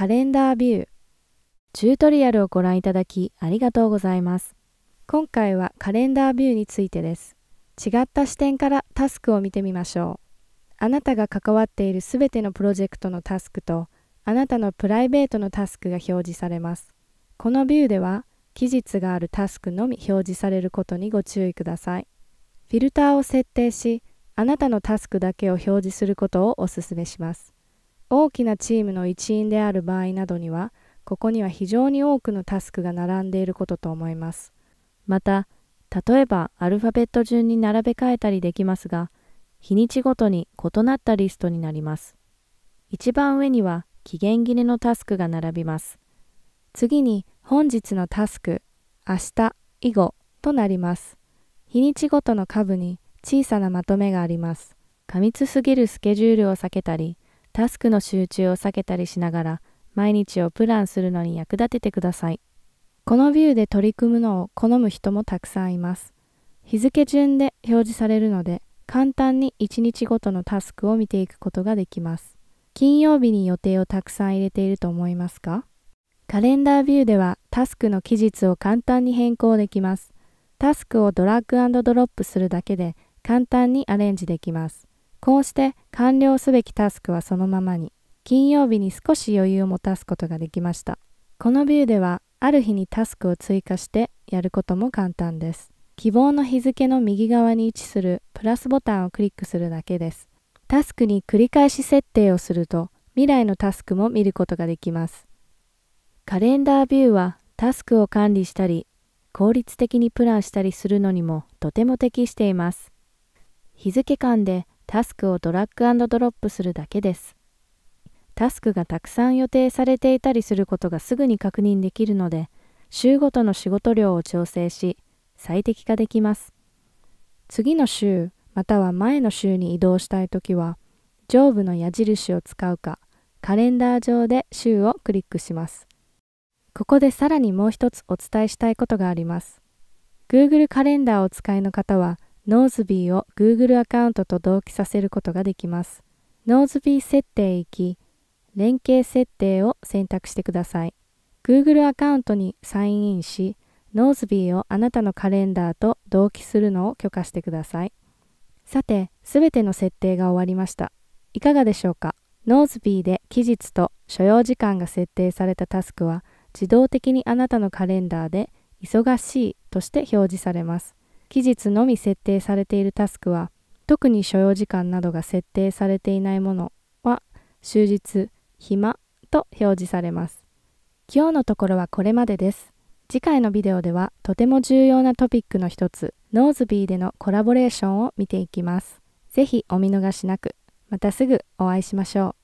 カレンダービューチュートリアルをご覧いただきありがとうございます今回はカレンダービューについてです違った視点からタスクを見てみましょうあなたが関わっているすべてのプロジェクトのタスクとあなたのプライベートのタスクが表示されますこのビューでは期日があるタスクのみ表示されることにご注意くださいフィルターを設定しあなたのタスクだけを表示することをお勧めします大きなチームの一員である場合などには、ここには非常に多くのタスクが並んでいることと思います。また、例えばアルファベット順に並べ替えたりできますが、日にちごとに異なったリストになります。一番上には期限切れのタスクが並びます。次に本日のタスク、明日以後となります。日にちごとの下部に小さなまとめがあります。過密すぎるスケジュールを避けたり、タスクの集中を避けたりしながら、毎日をプランするのに役立ててください。このビューで取り組むのを好む人もたくさんいます。日付順で表示されるので、簡単に1日ごとのタスクを見ていくことができます。金曜日に予定をたくさん入れていると思いますかカレンダービューではタスクの期日を簡単に変更できます。タスクをドラッグドロップするだけで簡単にアレンジできます。こうして完了すべきタスクはそのままに、金曜日に少し余裕を持たすことができました。このビューでは、ある日にタスクを追加してやることも簡単です。希望の日付の右側に位置するプラスボタンをクリックするだけです。タスクに繰り返し設定をすると、未来のタスクも見ることができます。カレンダービューはタスクを管理したり、効率的にプランしたりするのにもとても適しています。日付間でタスクをドラッグドロップするだけです。タスクがたくさん予定されていたりすることがすぐに確認できるので、週ごとの仕事量を調整し、最適化できます。次の週、または前の週に移動したいときは、上部の矢印を使うか、カレンダー上で週をクリックします。ここでさらにもう一つお伝えしたいことがあります。Google カレンダーをお使いの方は、ノーズビーを Google アカウントと同期させることができます。ノーズビー設定へ行き、連携設定を選択してください。Google アカウントにサインインし、ノーズビーをあなたのカレンダーと同期するのを許可してください。さて、すべての設定が終わりました。いかがでしょうかノーズビーで期日と所要時間が設定されたタスクは自動的にあなたのカレンダーで忙しいとして表示されます。期日のみ設定されているタスクは、特に所要時間などが設定されていないものは、終日、暇と表示されます。今日のところはこれまでです。次回のビデオでは、とても重要なトピックの一つ、ノーズビーでのコラボレーションを見ていきます。ぜひお見逃しなく、またすぐお会いしましょう。